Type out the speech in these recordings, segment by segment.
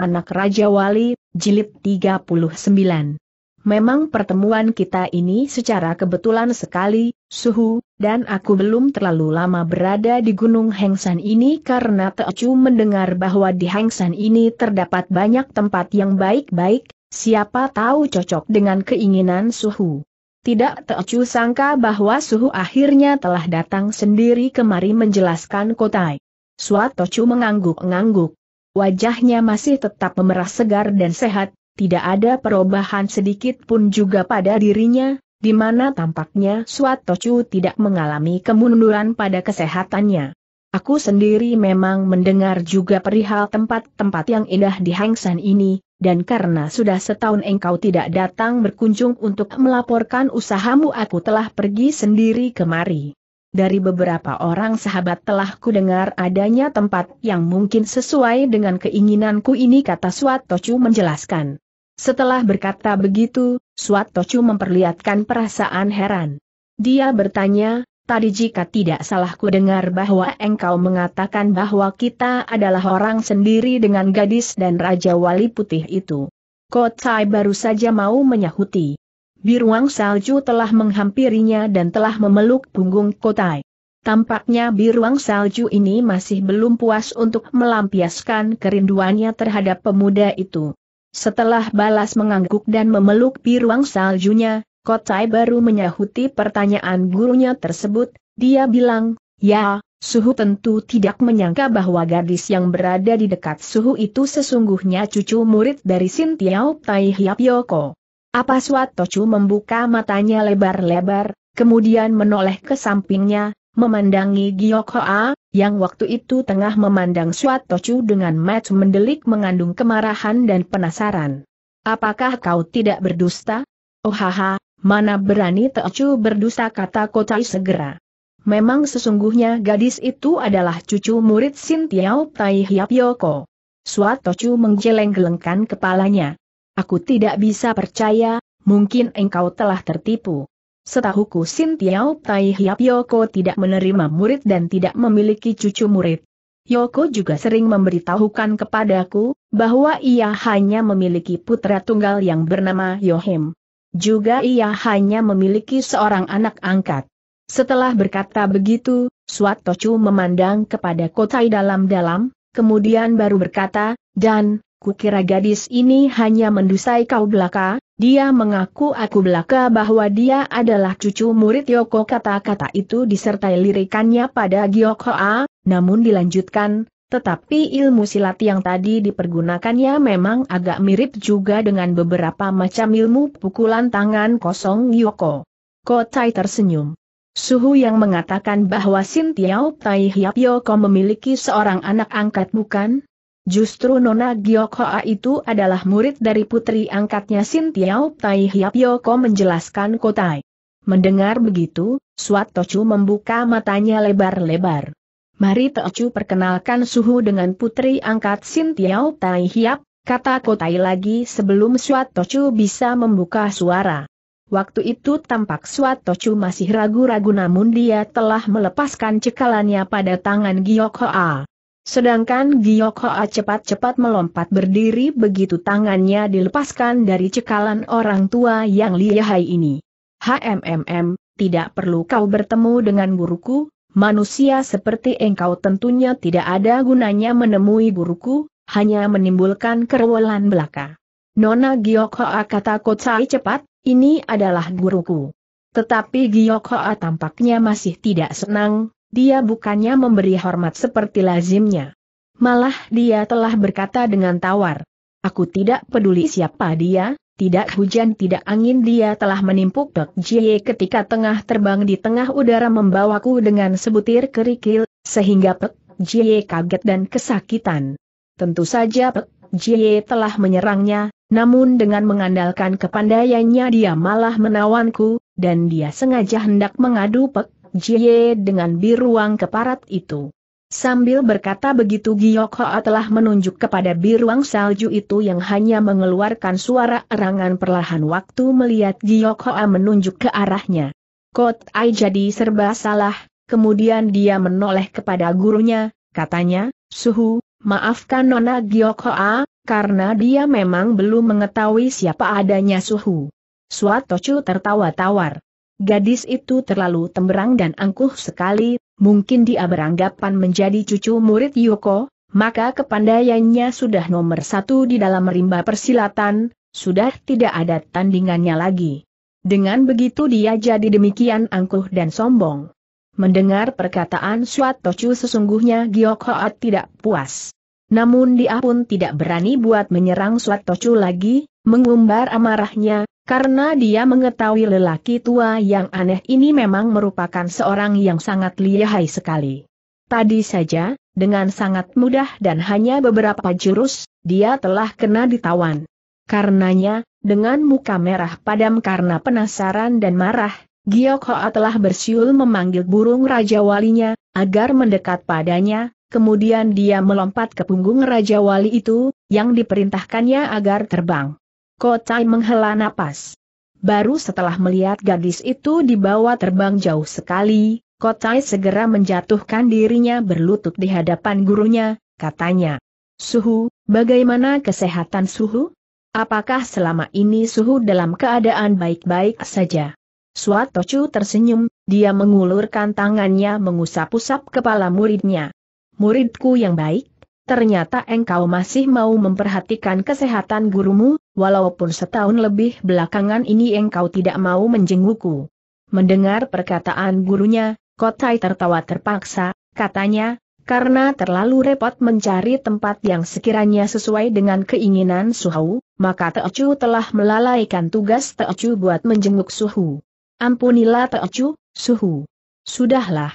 Anak Raja Wali, Jilid 39. Memang pertemuan kita ini secara kebetulan sekali, Suhu, dan aku belum terlalu lama berada di Gunung Hengsan ini karena Teocu mendengar bahwa di Hengsan ini terdapat banyak tempat yang baik-baik, siapa tahu cocok dengan keinginan Suhu. Tidak Teocu sangka bahwa Suhu akhirnya telah datang sendiri kemari menjelaskan kotai. Suat Teocu mengangguk angguk Wajahnya masih tetap memerah segar dan sehat, tidak ada perubahan sedikit pun juga pada dirinya, di mana tampaknya Suatocu tidak mengalami kemunduran pada kesehatannya. Aku sendiri memang mendengar juga perihal tempat-tempat yang indah di Hangsan ini, dan karena sudah setahun engkau tidak datang berkunjung untuk melaporkan usahamu aku telah pergi sendiri kemari dari beberapa orang sahabat telah kudengar adanya tempat yang mungkin sesuai dengan keinginanku ini kata Tochu menjelaskan. Setelah berkata begitu, Tochu memperlihatkan perasaan heran. Dia bertanya, tadi jika tidak salah kudengar bahwa engkau mengatakan bahwa kita adalah orang sendiri dengan gadis dan Raja Wali Putih itu. Kotai baru saja mau menyahuti. Biruang salju telah menghampirinya dan telah memeluk punggung Kotai. Tampaknya biruang salju ini masih belum puas untuk melampiaskan kerinduannya terhadap pemuda itu. Setelah balas mengangguk dan memeluk biruang saljunya, Kotai baru menyahuti pertanyaan gurunya tersebut, dia bilang, ya, Suhu tentu tidak menyangka bahwa gadis yang berada di dekat Suhu itu sesungguhnya cucu murid dari Sintiau Tai Hiap Yoko. Apa Suat Tocu membuka matanya lebar-lebar, kemudian menoleh ke sampingnya, memandangi Giok Hoa, yang waktu itu tengah memandang Suat Tocu dengan mat mendelik mengandung kemarahan dan penasaran. Apakah kau tidak berdusta? Oh haha, mana berani Tocu berdusta kata Kotai segera. Memang sesungguhnya gadis itu adalah cucu murid Sintiau Taihiap Tai Yoko. Suat Tocu menggeleng-gelengkan kepalanya. Aku tidak bisa percaya, mungkin engkau telah tertipu. Setahuku Sin Tiao Tai Hiap Yoko tidak menerima murid dan tidak memiliki cucu murid. Yoko juga sering memberitahukan kepadaku, bahwa ia hanya memiliki putra tunggal yang bernama Yohim. Juga ia hanya memiliki seorang anak angkat. Setelah berkata begitu, Suat Tochu memandang kepada Kotai dalam-dalam, kemudian baru berkata, dan, Kukira gadis ini hanya mendusai kau belaka, dia mengaku aku belaka bahwa dia adalah cucu murid Yoko kata-kata itu disertai lirikannya pada Giyok Hoa, namun dilanjutkan, tetapi ilmu silat yang tadi dipergunakannya memang agak mirip juga dengan beberapa macam ilmu pukulan tangan kosong Yoko. Kotai tersenyum. Suhu yang mengatakan bahwa Sintiao Tai Hiap Yoko memiliki seorang anak angkat bukan? Justru Nona Giokoa itu adalah murid dari putri angkatnya Sintiao Tai Hiap Yoko menjelaskan Kotai. Mendengar begitu, Suat Tochu membuka matanya lebar-lebar. Mari Tochu perkenalkan Suhu dengan putri angkat Sintiao Tai Hiap, kata Kotai lagi sebelum Suat Tochu bisa membuka suara. Waktu itu tampak Suat Tochu masih ragu-ragu namun dia telah melepaskan cekalannya pada tangan Giokoa. Sedangkan Giok Hoa cepat-cepat melompat berdiri begitu tangannya dilepaskan dari cekalan orang tua yang lihai ini. HMMM, tidak perlu kau bertemu dengan guruku, manusia seperti engkau tentunya tidak ada gunanya menemui guruku, hanya menimbulkan kerewelan belaka. Nona Giok Hoa kata Kotsai cepat, ini adalah guruku. Tetapi Giok Hoa tampaknya masih tidak senang, dia bukannya memberi hormat seperti lazimnya. Malah dia telah berkata dengan tawar, Aku tidak peduli siapa dia, tidak hujan tidak angin dia telah menimpuk Pek Jie ketika tengah terbang di tengah udara membawaku dengan sebutir kerikil, sehingga Pek Jie kaget dan kesakitan. Tentu saja Pek Jie telah menyerangnya, namun dengan mengandalkan kepandaiannya dia malah menawanku, dan dia sengaja hendak mengadu Pek Jie dengan biruang keparat itu. Sambil berkata begitu Giok Hoa telah menunjuk kepada biruang salju itu yang hanya mengeluarkan suara erangan perlahan waktu melihat Giok Hoa menunjuk ke arahnya. Kot Ai jadi serba salah, kemudian dia menoleh kepada gurunya, katanya, Suhu, maafkan Nona Giok Hoa, karena dia memang belum mengetahui siapa adanya Suhu. Suatocu tertawa tawar. Gadis itu terlalu temberang dan angkuh sekali, mungkin dia beranggapan menjadi cucu murid Yoko, maka kepandaiannya sudah nomor satu di dalam rimba persilatan, sudah tidak ada tandingannya lagi. Dengan begitu dia jadi demikian angkuh dan sombong. Mendengar perkataan Suatochu sesungguhnya Giok tidak puas. Namun dia pun tidak berani buat menyerang Suatochu lagi, mengumbar amarahnya, karena dia mengetahui lelaki tua yang aneh ini memang merupakan seorang yang sangat lihai sekali. Tadi saja, dengan sangat mudah dan hanya beberapa jurus, dia telah kena ditawan. Karenanya, dengan muka merah padam karena penasaran dan marah, Hoa telah bersiul memanggil burung Raja Walinya, agar mendekat padanya, kemudian dia melompat ke punggung Raja Wali itu, yang diperintahkannya agar terbang. Kotai menghela napas. Baru setelah melihat gadis itu dibawa terbang jauh sekali, Kotai segera menjatuhkan dirinya berlutut di hadapan gurunya, katanya. Suhu, bagaimana kesehatan Suhu? Apakah selama ini Suhu dalam keadaan baik-baik saja? Suatocu tersenyum, dia mengulurkan tangannya mengusap-usap kepala muridnya. Muridku yang baik, ternyata engkau masih mau memperhatikan kesehatan gurumu, walaupun setahun lebih belakangan ini engkau tidak mau menjengukku. Mendengar perkataan gurunya, Kotai tertawa terpaksa, katanya, karena terlalu repot mencari tempat yang sekiranya sesuai dengan keinginan Suhu, maka Teocu telah melalaikan tugas Teocu buat menjenguk Suhu. Ampunilah Teocu, Suhu. Sudahlah.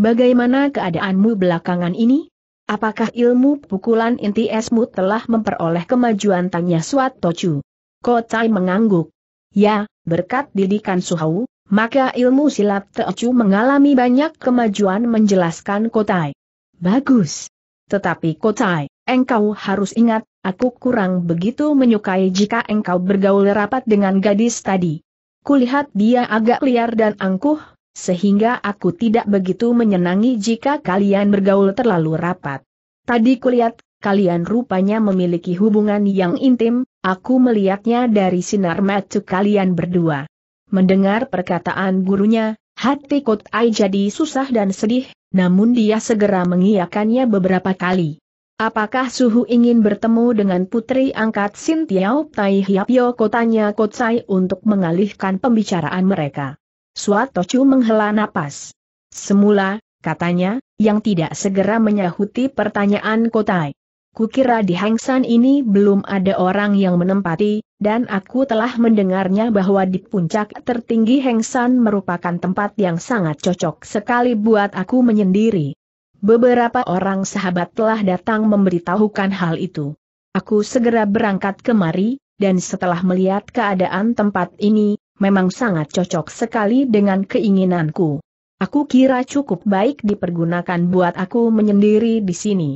Bagaimana keadaanmu belakangan ini? Apakah ilmu pukulan inti esmu telah memperoleh kemajuan tanya Suat Tocu? Kotai mengangguk. Ya, berkat didikan Suhau, maka ilmu silat Tocu mengalami banyak kemajuan menjelaskan Kotai. Bagus. Tetapi Kotai, engkau harus ingat, aku kurang begitu menyukai jika engkau bergaul rapat dengan gadis tadi. Kulihat dia agak liar dan angkuh, sehingga aku tidak begitu menyenangi jika kalian bergaul terlalu rapat. Tadi kulihat, kalian rupanya memiliki hubungan yang intim, aku melihatnya dari sinar mata kalian berdua. Mendengar perkataan gurunya, hati Kotai jadi susah dan sedih, namun dia segera mengiyakannya beberapa kali. Apakah Suhu ingin bertemu dengan putri angkat Sintiao Tai Hiap kotanya Kotsai untuk mengalihkan pembicaraan mereka? Tocu menghela napas. Semula, katanya, yang tidak segera menyahuti pertanyaan Kotai. Kukira di hengsan ini belum ada orang yang menempati, dan aku telah mendengarnya bahwa di puncak tertinggi Hengsan merupakan tempat yang sangat cocok sekali buat aku menyendiri. Beberapa orang sahabat telah datang memberitahukan hal itu. Aku segera berangkat kemari, dan setelah melihat keadaan tempat ini, memang sangat cocok sekali dengan keinginanku. Aku kira cukup baik dipergunakan buat aku menyendiri di sini.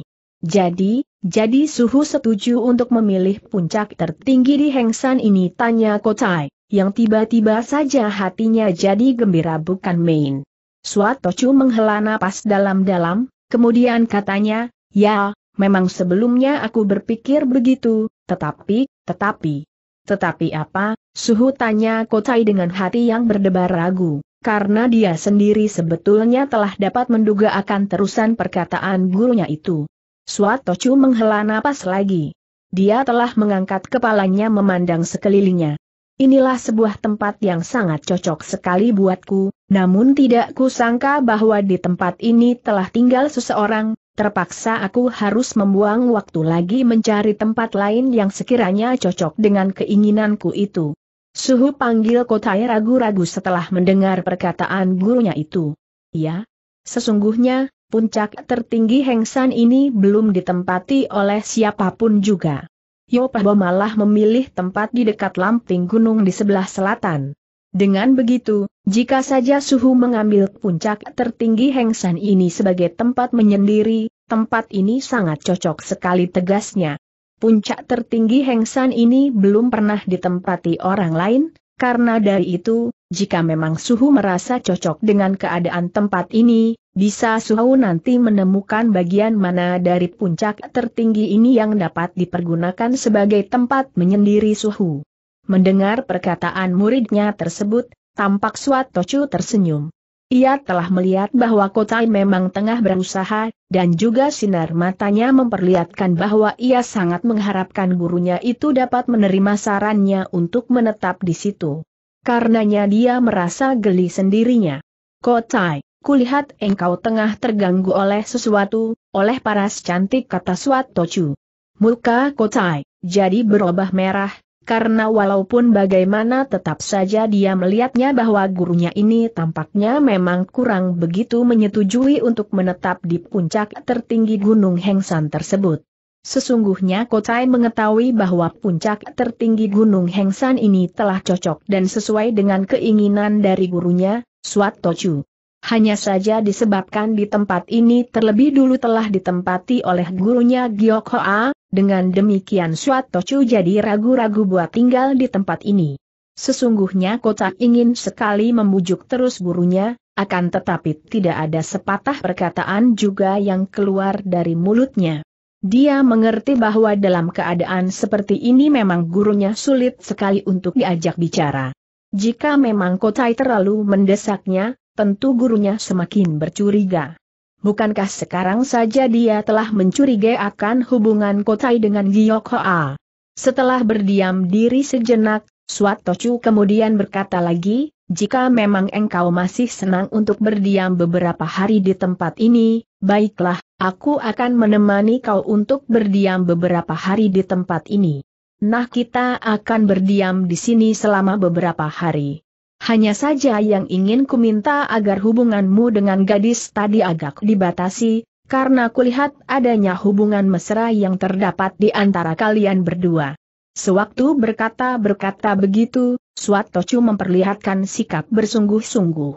Jadi, jadi suhu setuju untuk memilih puncak tertinggi di Hengsan ini tanya Kotai, yang tiba-tiba saja hatinya jadi gembira bukan main. Suatocu menghela napas dalam-dalam, kemudian katanya, ya, memang sebelumnya aku berpikir begitu, tetapi, tetapi, tetapi apa, Suhu tanya Kotai dengan hati yang berdebar ragu, karena dia sendiri sebetulnya telah dapat menduga akan terusan perkataan gurunya itu. Suatochu menghela napas lagi. Dia telah mengangkat kepalanya memandang sekelilingnya. Inilah sebuah tempat yang sangat cocok sekali buatku, namun tidak kusangka bahwa di tempat ini telah tinggal seseorang, terpaksa aku harus membuang waktu lagi mencari tempat lain yang sekiranya cocok dengan keinginanku itu. Suhu panggil Kotai ragu-ragu setelah mendengar perkataan gurunya itu. Ya, sesungguhnya, puncak tertinggi Hengsan ini belum ditempati oleh siapapun juga. Yopahbo malah memilih tempat di dekat lamping gunung di sebelah selatan. Dengan begitu, jika saja Suhu mengambil puncak tertinggi Hengsan ini sebagai tempat menyendiri, Tempat ini sangat cocok sekali tegasnya. Puncak tertinggi Hengsan ini belum pernah ditempati orang lain, karena dari itu, jika memang Suhu merasa cocok dengan keadaan tempat ini, bisa Suhu nanti menemukan bagian mana dari puncak tertinggi ini yang dapat dipergunakan sebagai tempat menyendiri Suhu. Mendengar perkataan muridnya tersebut, tampak Suat tersenyum. Ia telah melihat bahwa Kotai memang tengah berusaha, dan juga sinar matanya memperlihatkan bahwa ia sangat mengharapkan gurunya itu dapat menerima sarannya untuk menetap di situ. Karenanya dia merasa geli sendirinya. Kotai, kulihat engkau tengah terganggu oleh sesuatu, oleh paras cantik kata Suat Tochu. Muka Kotai, jadi berubah merah, karena walaupun bagaimana tetap saja dia melihatnya bahwa gurunya ini tampaknya memang kurang begitu menyetujui untuk menetap di puncak tertinggi Gunung Hengsan tersebut. Sesungguhnya Kotai mengetahui bahwa puncak tertinggi Gunung Hengsan ini telah cocok dan sesuai dengan keinginan dari gurunya, Swat Tochu. Hanya saja disebabkan di tempat ini terlebih dulu telah ditempati oleh gurunya Giok Hoa, dengan demikian Suat jadi ragu-ragu buat tinggal di tempat ini. Sesungguhnya kota ingin sekali membujuk terus gurunya, akan tetapi tidak ada sepatah perkataan juga yang keluar dari mulutnya. Dia mengerti bahwa dalam keadaan seperti ini memang gurunya sulit sekali untuk diajak bicara. Jika memang Kotai terlalu mendesaknya, tentu gurunya semakin bercuriga. Bukankah sekarang saja dia telah mencurigai akan hubungan Kotai dengan Giyok Hoa? Setelah berdiam diri sejenak, Suat Tochu kemudian berkata lagi, jika memang engkau masih senang untuk berdiam beberapa hari di tempat ini, baiklah, aku akan menemani kau untuk berdiam beberapa hari di tempat ini. Nah kita akan berdiam di sini selama beberapa hari. Hanya saja yang ingin kuminta agar hubunganmu dengan gadis tadi agak dibatasi, karena kulihat adanya hubungan mesra yang terdapat di antara kalian berdua. Sewaktu berkata-berkata begitu, Suatocu memperlihatkan sikap bersungguh-sungguh.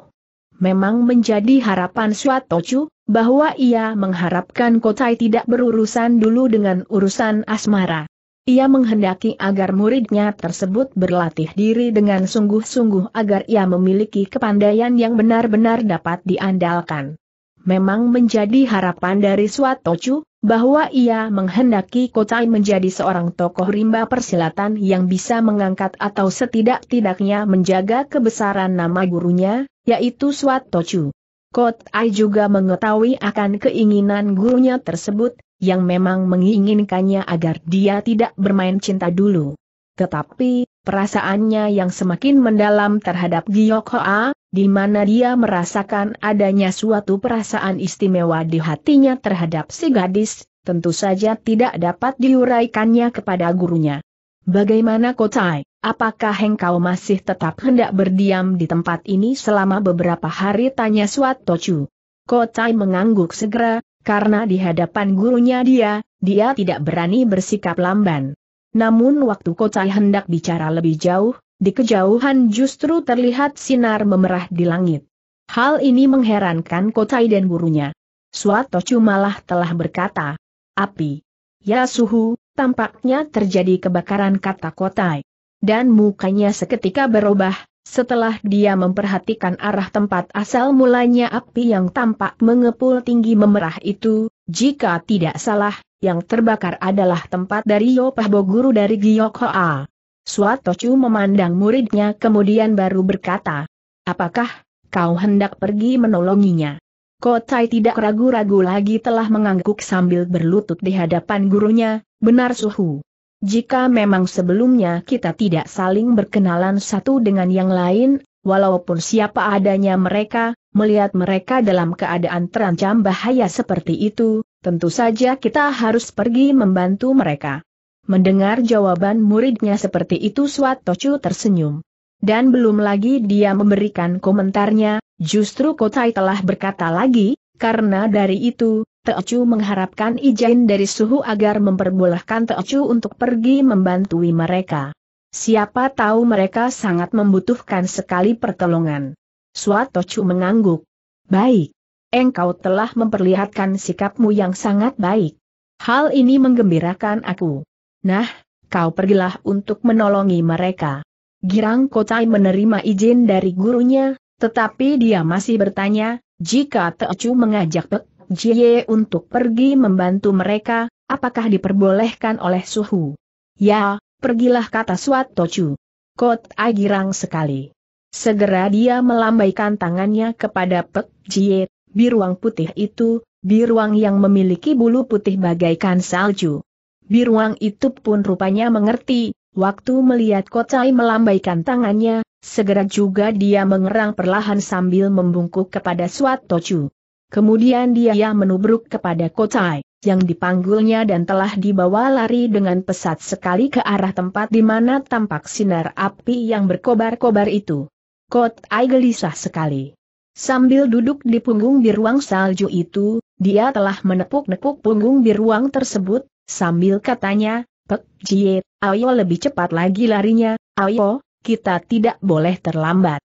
Memang menjadi harapan Suatocu, bahwa ia mengharapkan Kotai tidak berurusan dulu dengan urusan asmara. Ia menghendaki agar muridnya tersebut berlatih diri dengan sungguh-sungguh agar ia memiliki kepandaian yang benar-benar dapat diandalkan. Memang menjadi harapan dari Swatocu, bahwa ia menghendaki Kotai menjadi seorang tokoh rimba persilatan yang bisa mengangkat atau setidak-tidaknya menjaga kebesaran nama gurunya, yaitu Swatocu. Kotai juga mengetahui akan keinginan gurunya tersebut, yang memang menginginkannya agar dia tidak bermain cinta dulu. Tetapi, perasaannya yang semakin mendalam terhadap Giyok Hoa, di mana dia merasakan adanya suatu perasaan istimewa di hatinya terhadap si gadis, tentu saja tidak dapat diuraikannya kepada gurunya. Bagaimana Kotai, apakah engkau masih tetap hendak berdiam di tempat ini selama beberapa hari tanya Suat Tochu? Kotai mengangguk segera, karena di hadapan gurunya dia, dia tidak berani bersikap lamban. Namun waktu Kocai hendak bicara lebih jauh, di kejauhan justru terlihat sinar memerah di langit. Hal ini mengherankan Kocai dan gurunya. Suatocu malah telah berkata, api. Ya suhu, tampaknya terjadi kebakaran kata Kotai. Dan mukanya seketika berubah, setelah dia memperhatikan arah tempat asal mulanya api yang tampak mengepul tinggi memerah itu, jika tidak salah, yang terbakar adalah tempat dari Yopahbo guru dari Hoa. Suatocu memandang muridnya kemudian baru berkata, Apakah, kau hendak pergi menolonginya? Kotai tidak ragu-ragu lagi telah mengangguk sambil berlutut di hadapan gurunya, benar suhu. Jika memang sebelumnya kita tidak saling berkenalan satu dengan yang lain, walaupun siapa adanya mereka, melihat mereka dalam keadaan terancam bahaya seperti itu, tentu saja kita harus pergi membantu mereka. Mendengar jawaban muridnya seperti itu Suat Tocu tersenyum. Dan belum lagi dia memberikan komentarnya, justru Kotai telah berkata lagi, karena dari itu, Teocu mengharapkan izin dari suhu agar memperbolehkan Teocu untuk pergi membantui mereka. Siapa tahu mereka sangat membutuhkan sekali pertolongan. Suatocu mengangguk. Baik. Engkau telah memperlihatkan sikapmu yang sangat baik. Hal ini menggembirakan aku. Nah, kau pergilah untuk menolongi mereka. Girang Kotai menerima izin dari gurunya, tetapi dia masih bertanya, jika Teocu mengajak Pek Jie untuk pergi membantu mereka, apakah diperbolehkan oleh Suhu? Ya, pergilah kata Suat Tochu. Kot Agirang sekali. Segera dia melambaikan tangannya kepada Pek Jie, biruang putih itu, biruang yang memiliki bulu putih bagaikan salju. Biruang itu pun rupanya mengerti, waktu melihat Kocai melambaikan tangannya, segera juga dia mengerang perlahan sambil membungkuk kepada Suat Tochu. Kemudian dia menubruk kepada Kotai, yang dipanggulnya dan telah dibawa lari dengan pesat sekali ke arah tempat di mana tampak sinar api yang berkobar-kobar itu. Kotai gelisah sekali. Sambil duduk di punggung biruang salju itu, dia telah menepuk-nepuk punggung biruang tersebut, sambil katanya, Pek Jie, ayo lebih cepat lagi larinya, ayo, kita tidak boleh terlambat.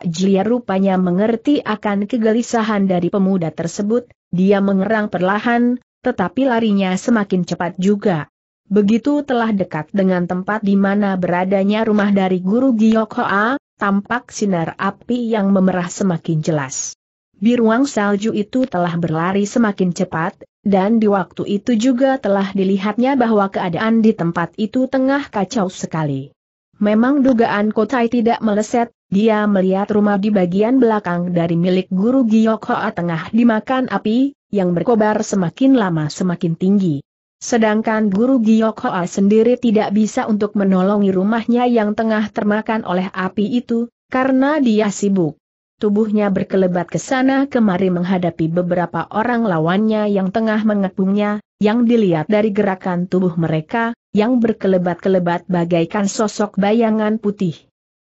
Jia rupanya mengerti akan kegelisahan dari pemuda tersebut, dia mengerang perlahan, tetapi larinya semakin cepat juga. Begitu telah dekat dengan tempat di mana beradanya rumah dari Guru Giok Hoa, tampak sinar api yang memerah semakin jelas. Biruang salju itu telah berlari semakin cepat, dan di waktu itu juga telah dilihatnya bahwa keadaan di tempat itu tengah kacau sekali. Memang dugaan Kotai tidak meleset, dia melihat rumah di bagian belakang dari milik guru Giyok Hoa tengah dimakan api, yang berkobar semakin lama semakin tinggi. Sedangkan guru Giyok Hoa sendiri tidak bisa untuk menolongi rumahnya yang tengah termakan oleh api itu, karena dia sibuk. Tubuhnya berkelebat ke sana kemari menghadapi beberapa orang lawannya yang tengah mengepungnya, yang dilihat dari gerakan tubuh mereka, yang berkelebat-kelebat bagaikan sosok bayangan putih.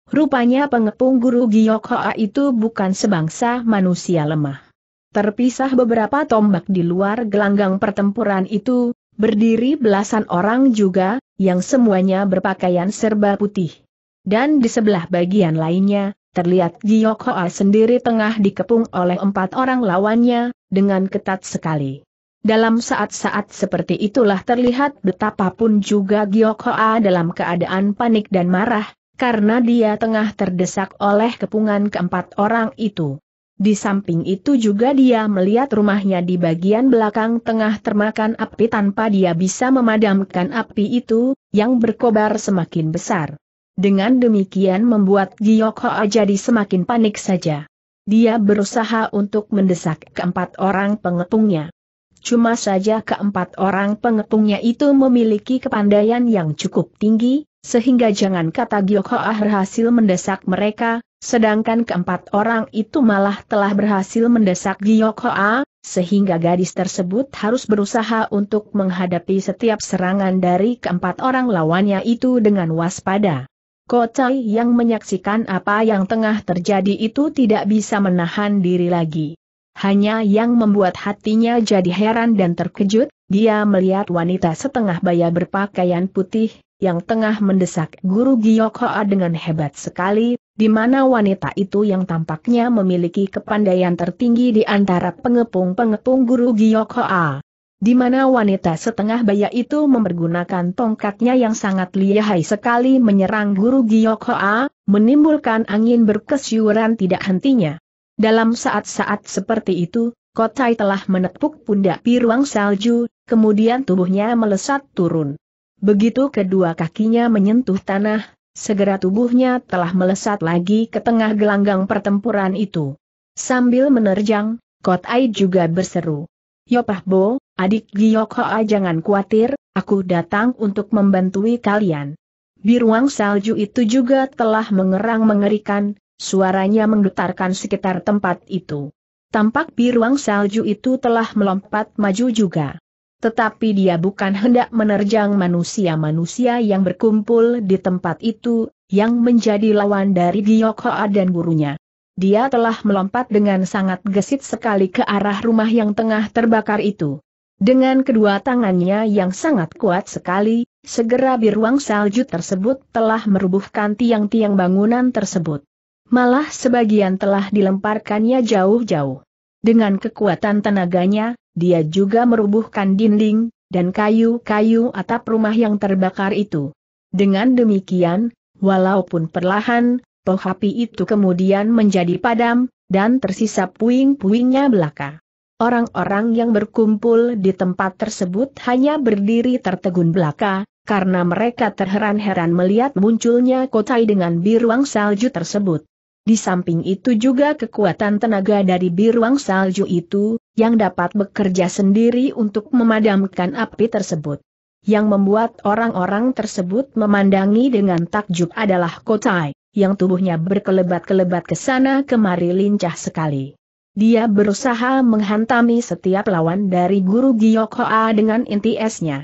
Rupanya pengepung guru Giyok Hoa itu bukan sebangsa manusia lemah. Terpisah beberapa tombak di luar gelanggang pertempuran itu, berdiri belasan orang juga, yang semuanya berpakaian serba putih. Dan di sebelah bagian lainnya, terlihat Giyok Hoa sendiri tengah dikepung oleh empat orang lawannya, dengan ketat sekali. Dalam saat-saat seperti itulah terlihat betapapun juga Giyok Hoa dalam keadaan panik dan marah, karena dia tengah terdesak oleh kepungan keempat orang itu. Di samping itu juga dia melihat rumahnya di bagian belakang tengah termakan api tanpa dia bisa memadamkan api itu, yang berkobar semakin besar. Dengan demikian membuat Giyok Hoa jadi semakin panik saja. Dia berusaha untuk mendesak keempat orang pengepungnya. Cuma saja keempat orang pengepungnya itu memiliki kepandaian yang cukup tinggi, sehingga jangan kata Giyok Hoa berhasil mendesak mereka, sedangkan keempat orang itu malah telah berhasil mendesak Giyok Hoa, sehingga gadis tersebut harus berusaha untuk menghadapi setiap serangan dari keempat orang lawannya itu dengan waspada. Kocai yang menyaksikan apa yang tengah terjadi itu tidak bisa menahan diri lagi. Hanya yang membuat hatinya jadi heran dan terkejut, dia melihat wanita setengah baya berpakaian putih, yang tengah mendesak guru Giyokhoa dengan hebat sekali, di mana wanita itu yang tampaknya memiliki kepandaian tertinggi di antara pengepung-pengepung guru Giyokhoa. Ah? di mana wanita setengah baya itu mempergunakan tongkatnya yang sangat lihai sekali menyerang guru Giyokhoa, menimbulkan angin berkesyuran tidak hentinya. Dalam saat-saat seperti itu, Kotai telah menepuk pundak piruang salju, kemudian tubuhnya melesat turun. Begitu kedua kakinya menyentuh tanah, segera tubuhnya telah melesat lagi ke tengah gelanggang pertempuran itu. Sambil menerjang, Kotai juga berseru. Bo, adik A jangan khawatir, aku datang untuk membantui kalian. Biruang salju itu juga telah mengerang mengerikan, suaranya menggetarkan sekitar tempat itu. Tampak biruang salju itu telah melompat maju juga. Tetapi dia bukan hendak menerjang manusia-manusia yang berkumpul di tempat itu, yang menjadi lawan dari A dan gurunya dia telah melompat dengan sangat gesit sekali ke arah rumah yang tengah terbakar itu. Dengan kedua tangannya yang sangat kuat sekali, segera biruang salju tersebut telah merubuhkan tiang-tiang bangunan tersebut. Malah sebagian telah dilemparkannya jauh-jauh. Dengan kekuatan tenaganya, dia juga merubuhkan dinding, dan kayu-kayu atap rumah yang terbakar itu. Dengan demikian, walaupun perlahan, toh api itu kemudian menjadi padam, dan tersisa puing-puingnya belaka. Orang-orang yang berkumpul di tempat tersebut hanya berdiri tertegun belaka, karena mereka terheran-heran melihat munculnya kotai dengan biruang salju tersebut. Di samping itu juga kekuatan tenaga dari biruang salju itu, yang dapat bekerja sendiri untuk memadamkan api tersebut. Yang membuat orang-orang tersebut memandangi dengan takjub adalah kotai yang tubuhnya berkelebat-kelebat ke sana kemari lincah sekali. Dia berusaha menghantami setiap lawan dari guru Giyokhoa dengan inti esnya.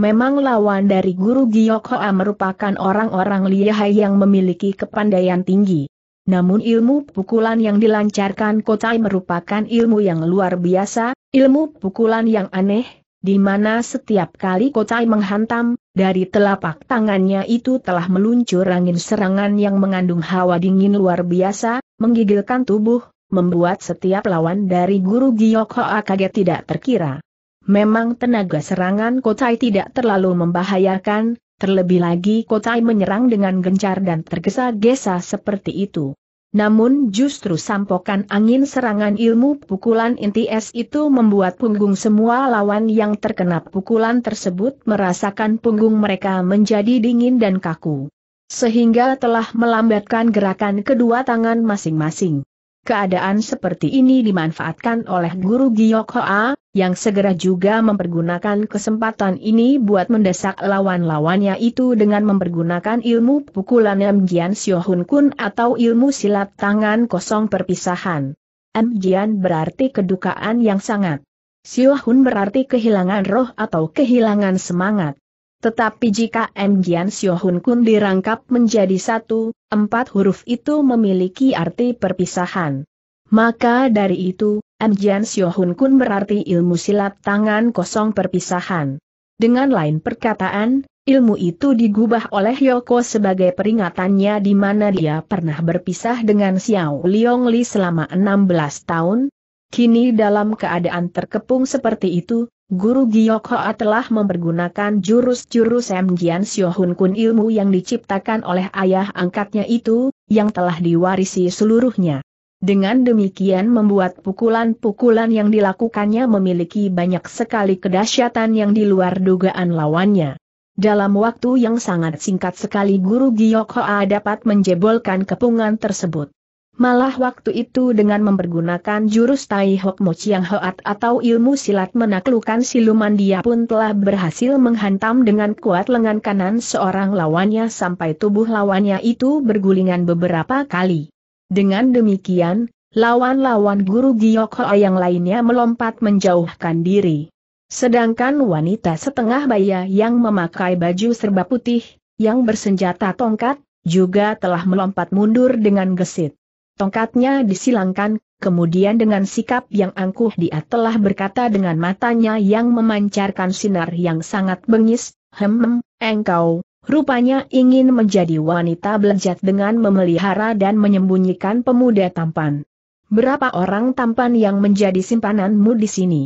Memang lawan dari guru Giyokhoa merupakan orang-orang lihai yang memiliki kepandaian tinggi. Namun ilmu pukulan yang dilancarkan Kotai merupakan ilmu yang luar biasa, ilmu pukulan yang aneh, di mana setiap kali Kotai menghantam, dari telapak tangannya itu telah meluncur angin serangan yang mengandung hawa dingin luar biasa, menggigilkan tubuh, membuat setiap lawan dari guru Giok Hoa kaget tidak terkira. Memang tenaga serangan Kotai tidak terlalu membahayakan, terlebih lagi Kotai menyerang dengan gencar dan tergesa-gesa seperti itu. Namun justru sampokan angin serangan ilmu pukulan inti es itu membuat punggung semua lawan yang terkena pukulan tersebut merasakan punggung mereka menjadi dingin dan kaku. Sehingga telah melambatkan gerakan kedua tangan masing-masing. Keadaan seperti ini dimanfaatkan oleh guru Giyok Hoa, yang segera juga mempergunakan kesempatan ini buat mendesak lawan-lawannya itu dengan mempergunakan ilmu pukulan M. Jian Sio Kun atau ilmu silat tangan kosong perpisahan. M. Jian berarti kedukaan yang sangat. Sio berarti kehilangan roh atau kehilangan semangat. Tetapi jika M. Jian Siohun Kun dirangkap menjadi satu, empat huruf itu memiliki arti perpisahan. Maka dari itu, M. Jian Siohun Kun berarti ilmu silat tangan kosong perpisahan. Dengan lain perkataan, ilmu itu digubah oleh Yoko sebagai peringatannya di mana dia pernah berpisah dengan Xiao Liong Li selama 16 tahun, Kini dalam keadaan terkepung seperti itu, Guru Giok telah mempergunakan jurus-jurus M. Siohun Kun ilmu yang diciptakan oleh ayah angkatnya itu, yang telah diwarisi seluruhnya. Dengan demikian membuat pukulan-pukulan yang dilakukannya memiliki banyak sekali kedahsyatan yang di luar dugaan lawannya. Dalam waktu yang sangat singkat sekali Guru Giok dapat menjebolkan kepungan tersebut. Malah waktu itu dengan mempergunakan jurus Tai Hok Mo Chiang Hoat atau ilmu silat menaklukkan siluman dia pun telah berhasil menghantam dengan kuat lengan kanan seorang lawannya sampai tubuh lawannya itu bergulingan beberapa kali. Dengan demikian, lawan-lawan guru Giok Hoa yang lainnya melompat menjauhkan diri. Sedangkan wanita setengah baya yang memakai baju serba putih, yang bersenjata tongkat, juga telah melompat mundur dengan gesit. Tongkatnya disilangkan, kemudian dengan sikap yang angkuh dia telah berkata dengan matanya yang memancarkan sinar yang sangat bengis, Hem, engkau, rupanya ingin menjadi wanita belejat dengan memelihara dan menyembunyikan pemuda tampan. Berapa orang tampan yang menjadi simpananmu di sini?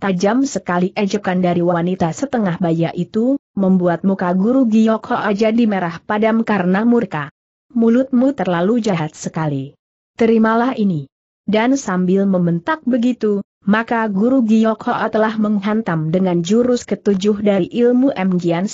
Tajam sekali ejekan dari wanita setengah baya itu, membuat muka guru Giyok aja jadi merah padam karena murka. Mulutmu terlalu jahat sekali terimalah ini. Dan sambil membentak begitu, maka guru Giok telah menghantam dengan jurus ketujuh dari ilmu M. Jian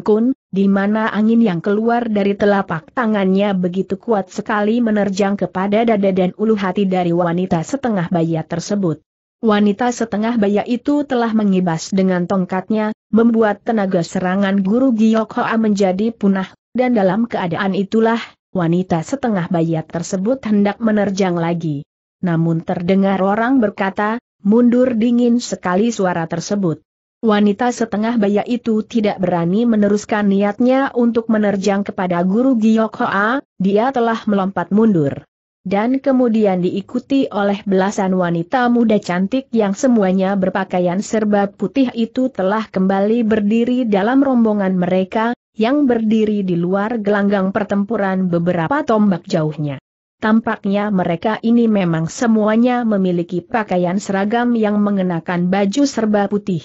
Kun, di mana angin yang keluar dari telapak tangannya begitu kuat sekali menerjang kepada dada dan ulu hati dari wanita setengah baya tersebut. Wanita setengah baya itu telah mengibas dengan tongkatnya, membuat tenaga serangan guru Giok menjadi punah, dan dalam keadaan itulah wanita setengah bayat tersebut hendak menerjang lagi. Namun terdengar orang berkata, mundur dingin sekali suara tersebut. Wanita setengah baya itu tidak berani meneruskan niatnya untuk menerjang kepada guru Giyok Hoa, dia telah melompat mundur. Dan kemudian diikuti oleh belasan wanita muda cantik yang semuanya berpakaian serba putih itu telah kembali berdiri dalam rombongan mereka, yang berdiri di luar gelanggang pertempuran beberapa tombak jauhnya. Tampaknya mereka ini memang semuanya memiliki pakaian seragam yang mengenakan baju serba putih.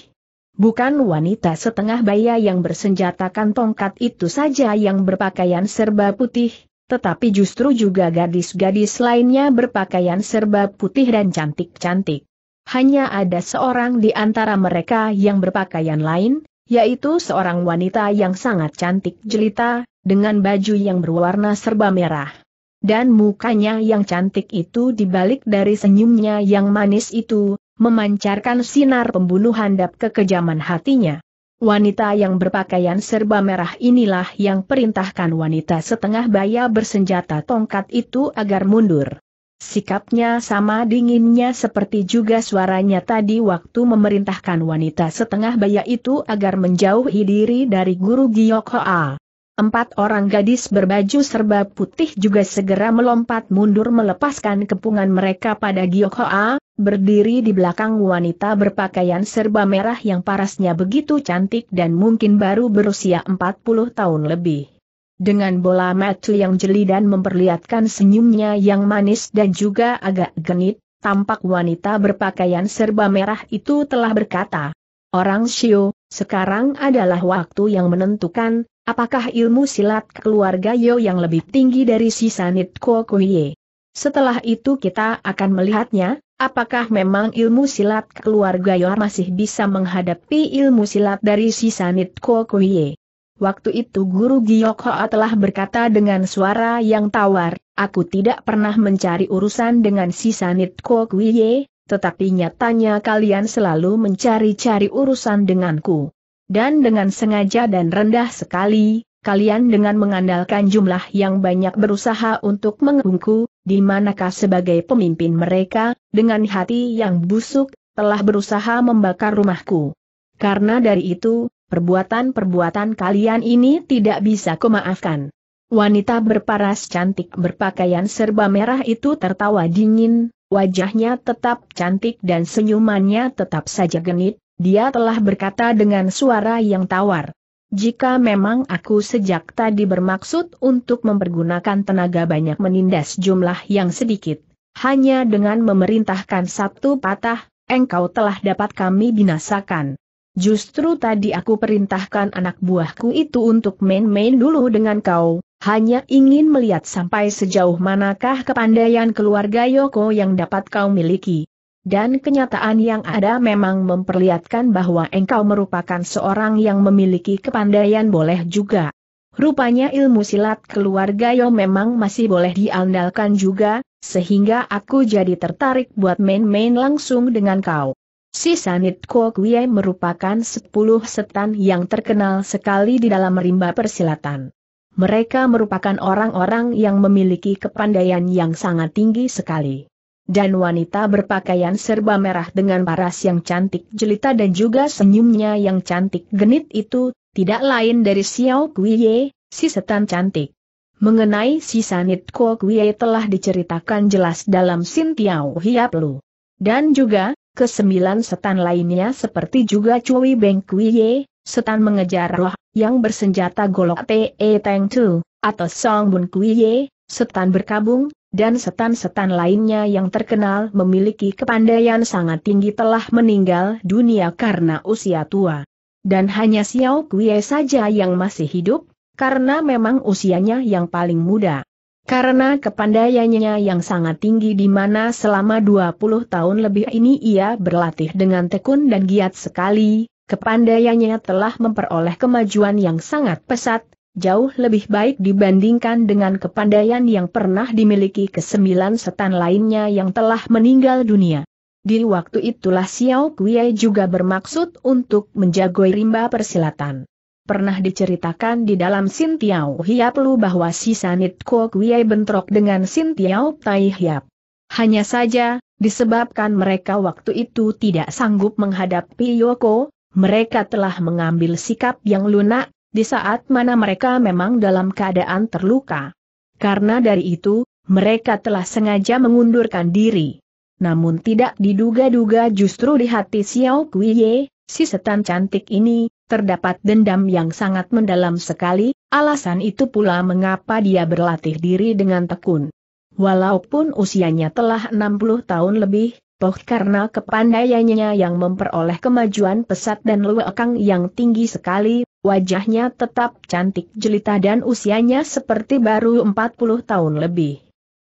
Bukan wanita setengah baya yang bersenjatakan tongkat itu saja yang berpakaian serba putih, tetapi justru juga gadis-gadis lainnya berpakaian serba putih dan cantik-cantik. Hanya ada seorang di antara mereka yang berpakaian lain, yaitu seorang wanita yang sangat cantik jelita, dengan baju yang berwarna serba merah. Dan mukanya yang cantik itu dibalik dari senyumnya yang manis itu, memancarkan sinar pembunuh handap kekejaman hatinya. Wanita yang berpakaian serba merah inilah yang perintahkan wanita setengah baya bersenjata tongkat itu agar mundur. Sikapnya sama dinginnya seperti juga suaranya tadi waktu memerintahkan wanita setengah baya itu agar menjauhi diri dari guru Giok Hoa. Empat orang gadis berbaju serba putih juga segera melompat mundur melepaskan kepungan mereka pada Giok Hoa, berdiri di belakang wanita berpakaian serba merah yang parasnya begitu cantik dan mungkin baru berusia 40 tahun lebih. Dengan bola mata yang jeli dan memperlihatkan senyumnya yang manis dan juga agak genit, tampak wanita berpakaian serba merah itu telah berkata, Orang Shio, sekarang adalah waktu yang menentukan, apakah ilmu silat keluarga Yo yang lebih tinggi dari si Sanit Kuye. Setelah itu kita akan melihatnya, apakah memang ilmu silat keluarga Yo masih bisa menghadapi ilmu silat dari si Sanit Kuye. Waktu itu Guru Giokhoa telah berkata dengan suara yang tawar, aku tidak pernah mencari urusan dengan si Sanit Kuye, tetapi nyatanya kalian selalu mencari-cari urusan denganku. Dan dengan sengaja dan rendah sekali, kalian dengan mengandalkan jumlah yang banyak berusaha untuk mengungku, di manakah sebagai pemimpin mereka, dengan hati yang busuk, telah berusaha membakar rumahku. Karena dari itu, Perbuatan-perbuatan kalian ini tidak bisa kumaafkan. Wanita berparas cantik berpakaian serba merah itu tertawa dingin, wajahnya tetap cantik dan senyumannya tetap saja genit, dia telah berkata dengan suara yang tawar. Jika memang aku sejak tadi bermaksud untuk mempergunakan tenaga banyak menindas jumlah yang sedikit, hanya dengan memerintahkan satu patah, engkau telah dapat kami binasakan. Justru tadi aku perintahkan anak buahku itu untuk main-main dulu dengan kau, hanya ingin melihat sampai sejauh manakah kepandaian keluarga Yoko yang dapat kau miliki. Dan kenyataan yang ada memang memperlihatkan bahwa engkau merupakan seorang yang memiliki kepandaian boleh juga. Rupanya ilmu silat keluarga Yo memang masih boleh diandalkan juga, sehingga aku jadi tertarik buat main-main langsung dengan kau. Si Sanit Kuo Kokuye merupakan sepuluh setan yang terkenal sekali di dalam rimba persilatan. Mereka merupakan orang-orang yang memiliki kepandaian yang sangat tinggi sekali. Dan wanita berpakaian serba merah dengan paras yang cantik jelita dan juga senyumnya yang cantik genit itu, tidak lain dari Xiao Kuiye, si setan cantik. Mengenai si Sanit Kuo Kokuye telah diceritakan jelas dalam Sintiao Hiap Lu. Dan juga, Kesembilan setan lainnya seperti juga Cui Beng Kuiye, setan mengejar roh, yang bersenjata golok Te e Teng Tu, atau Song Bun Kuiye, setan berkabung, dan setan-setan lainnya yang terkenal memiliki kepandaian sangat tinggi telah meninggal dunia karena usia tua. Dan hanya Xiao Kuiye saja yang masih hidup, karena memang usianya yang paling muda. Karena kepandaiannya yang sangat tinggi di mana selama 20 tahun lebih ini ia berlatih dengan tekun dan giat sekali, kepandaiannya telah memperoleh kemajuan yang sangat pesat, jauh lebih baik dibandingkan dengan kepandaian yang pernah dimiliki kesembilan setan lainnya yang telah meninggal dunia. Di waktu itulah Xiao Kuei juga bermaksud untuk menjagoi rimba persilatan. Pernah diceritakan di dalam Sin Tiao Hiap Lu bahwa si Sanit Kuo Kuei bentrok dengan Sin Tiao Tai Hiap. Hanya saja, disebabkan mereka waktu itu tidak sanggup menghadapi Yoko, mereka telah mengambil sikap yang lunak, di saat mana mereka memang dalam keadaan terluka. Karena dari itu, mereka telah sengaja mengundurkan diri. Namun tidak diduga-duga justru di hati Xiao Kuiye, si setan cantik ini, terdapat dendam yang sangat mendalam sekali, alasan itu pula mengapa dia berlatih diri dengan tekun. Walaupun usianya telah 60 tahun lebih, toh karena kepandaiannya yang memperoleh kemajuan pesat dan luekang yang tinggi sekali, wajahnya tetap cantik jelita dan usianya seperti baru 40 tahun lebih.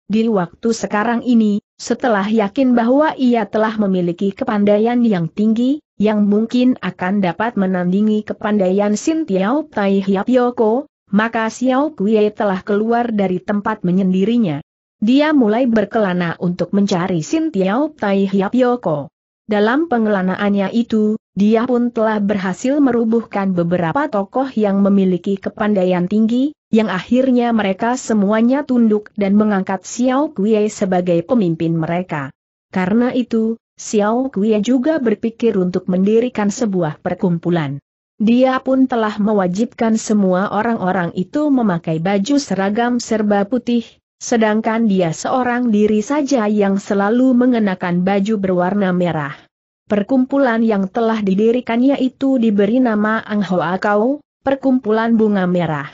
Di waktu sekarang ini, setelah yakin bahwa ia telah memiliki kepandaian yang tinggi, yang mungkin akan dapat menandingi kepandaian Sin Tiao Tai Hiap Yoko, maka Xiao Kuei telah keluar dari tempat menyendirinya. Dia mulai berkelana untuk mencari Sin Tiao Tai Hiap Yoko. Dalam pengelanaannya itu, dia pun telah berhasil merubuhkan beberapa tokoh yang memiliki kepandaian tinggi, yang akhirnya mereka semuanya tunduk dan mengangkat Xiao Kuei sebagai pemimpin mereka. Karena itu, Xiao Kuei juga berpikir untuk mendirikan sebuah perkumpulan. Dia pun telah mewajibkan semua orang-orang itu memakai baju seragam serba putih, sedangkan dia seorang diri saja yang selalu mengenakan baju berwarna merah. Perkumpulan yang telah didirikannya itu diberi nama Ang Hoa Kau, Perkumpulan Bunga Merah.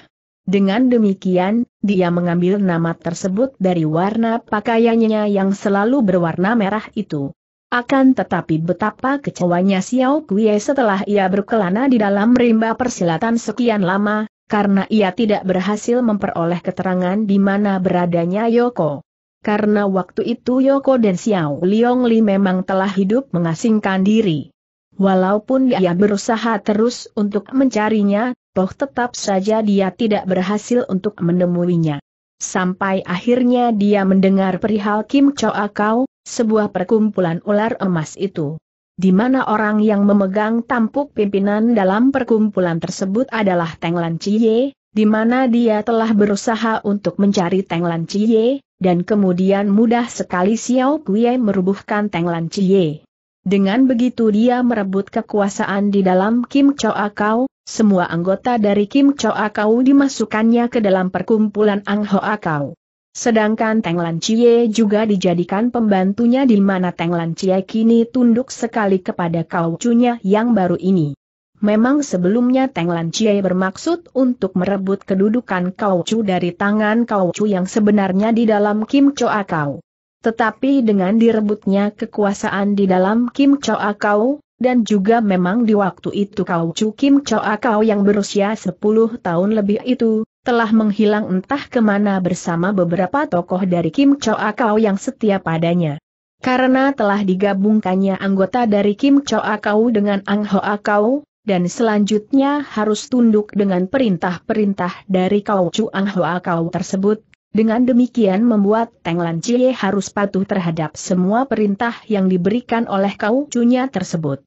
Dengan demikian, dia mengambil nama tersebut dari warna pakaiannya yang selalu berwarna merah itu. Akan tetapi betapa kecewanya Xiao Kuei setelah ia berkelana di dalam rimba persilatan sekian lama, karena ia tidak berhasil memperoleh keterangan di mana beradanya Yoko. Karena waktu itu Yoko dan Xiao Li memang telah hidup mengasingkan diri. Walaupun dia berusaha terus untuk mencarinya, toh tetap saja dia tidak berhasil untuk menemuinya. Sampai akhirnya dia mendengar perihal Kim Choa Kau, sebuah perkumpulan ular emas itu. Di mana orang yang memegang tampuk pimpinan dalam perkumpulan tersebut adalah Teng Lan Chie, di mana dia telah berusaha untuk mencari Teng Lan Chie, dan kemudian mudah sekali Xiao Kuei merubuhkan Teng Lan Chie. Dengan begitu dia merebut kekuasaan di dalam Kim Choa Kau, semua anggota dari Kim Choa Kau dimasukkannya ke dalam perkumpulan Ang Hoa Kau. Sedangkan Teng Lan Chie juga dijadikan pembantunya di mana Teng Lan Chie kini tunduk sekali kepada Kau kaucunya yang baru ini. Memang sebelumnya Teng Lan Chie bermaksud untuk merebut kedudukan Kau Chu dari tangan Kau Chu yang sebenarnya di dalam Kim Choa Kau. Tetapi dengan direbutnya kekuasaan di dalam Kim Choa Kau, dan juga memang di waktu itu Kau Chu Kim Choa Kau yang berusia 10 tahun lebih itu, telah menghilang entah kemana bersama beberapa tokoh dari Kim Choa Kau yang setia padanya. Karena telah digabungkannya anggota dari Kim Choa Kau dengan Ang Ho Kau, dan selanjutnya harus tunduk dengan perintah-perintah dari Kau Chu Ang Hoa Kau tersebut, dengan demikian membuat Teng Lan Cie harus patuh terhadap semua perintah yang diberikan oleh kau cunya tersebut.